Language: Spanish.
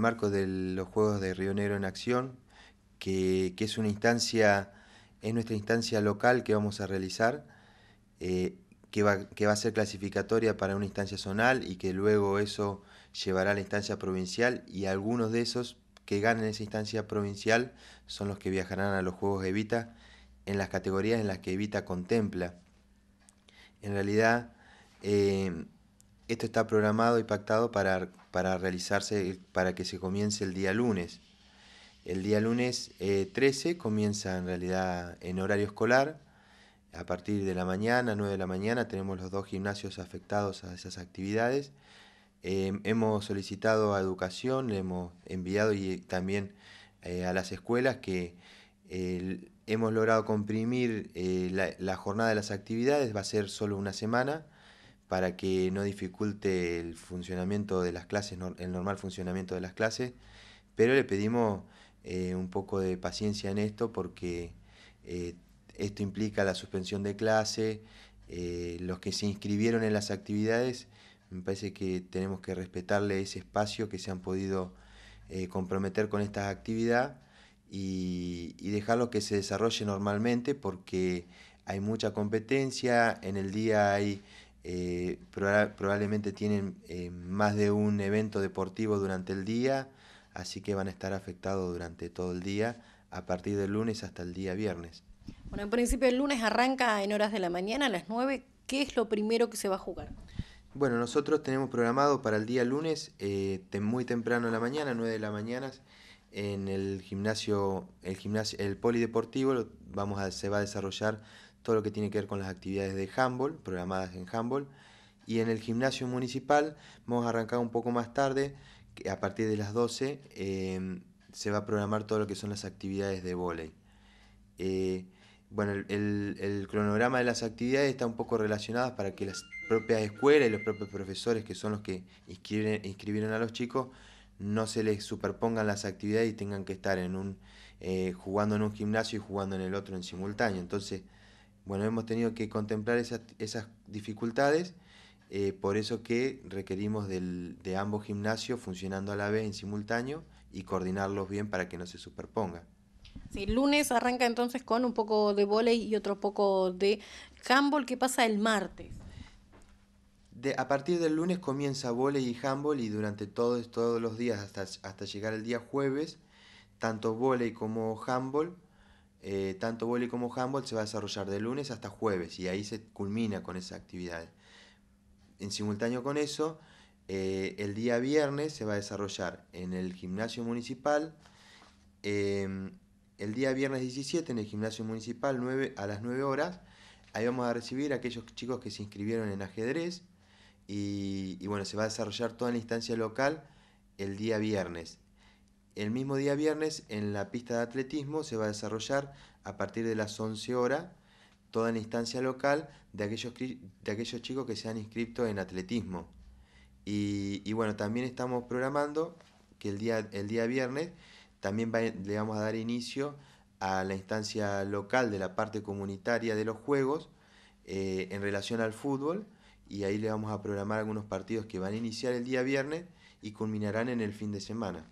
marco de los Juegos de Río Negro en Acción, que, es una instancia, es nuestra instancia local que vamos a realizar, eh, que, va, que va a ser clasificatoria para una instancia zonal y que luego eso llevará a la instancia provincial y algunos de esos que ganen esa instancia provincial son los que viajarán a los Juegos de Evita en las categorías en las que Evita contempla. En realidad, eh, esto está programado y pactado para, realizarse, para que se comience el día lunes. El día lunes 13 eh, comienza en realidad en horario escolar. A partir de la mañana, 9 de la mañana, tenemos los dos gimnasios afectados a esas actividades. Em, hemos solicitado a educación, le hemos enviado y también eh, a las escuelas que hemos logrado comprimir eh, la jornada de las actividades, va a ser solo una semana para que no dificulte el funcionamiento de las clases, el normal funcionamiento de las clases, pero le pedimos eh, un poco de paciencia en esto porque eh, esto implica la suspensión de clase, eh, los que se inscribieron en las actividades, me parece que tenemos que respetarle ese espacio que se han podido comprometer con estas actividad y dejarlo que se desarrolle normalmente porque hay mucha competencia, en el día hay eh, probablemente tienen eh, más de un evento deportivo durante el día, así que van a estar afectados durante todo el día, a partir del lunes hasta el día viernes. Bueno, en principio el lunes arranca en horas de la mañana, a las 9. ¿Qué es lo primero que se va a jugar? Bueno, nosotros tenemos programado para el día lunes, eh, muy temprano en la mañana, 9 de la mañana, en el gimnasio, el gimnasio, el polideportivo, vamos a, se va a desarrollar todo lo que tiene que ver con las actividades de handball, programadas en handball. Y en el gimnasio municipal vamos a arrancar un poco más tarde, a partir de las 12 em, se va a programar todo lo que son las actividades de volei. Eh, bueno, el, cronograma de las actividades está un poco relacionado para que las propias escuelas y los propios profesores, que son los que inscribieron, a los chicos, no se les superpongan las actividades y tengan que estar en un, eh, jugando en un gimnasio y jugando en el otro en simultáneo. Entonces, bueno, hemos tenido que contemplar esas, dificultades, eh, por eso que requerimos de ambos gimnasios funcionando a la vez en simultáneo y coordinarlos bien para que no se superponga. Sí, lunes arranca entonces con un poco de volei y otro poco de handball ¿Qué pasa el martes. a partir del lunes comienza volei y handball y durante todos, todos los días hasta, hasta llegar el día jueves, tanto volei como handball eh, tanto volei como handball se va a desarrollar de lunes hasta jueves y ahí se culmina con esa actividad. En simultáneo con eso, eh, el día viernes se va a desarrollar en el gimnasio municipal, eh, el día viernes 17 en el gimnasio municipal a las 9 horas, ahí vamos a recibir a aquellos chicos que se inscribieron en ajedrez y, y bueno, se va a desarrollar toda la instancia local el día viernes. El mismo día viernes en la pista de atletismo se va a desarrollar a partir de las 11 horas toda la instancia local de aquellos, de aquellos chicos que se han inscrito en atletismo. Y, bueno, también estamos programando que el día, el día viernes también le vamos a dar inicio a la instancia local de la parte comunitaria de los Juegos eh, en relación al fútbol y ahí le vamos a programar algunos partidos que van a iniciar el día viernes y culminarán en el fin de semana.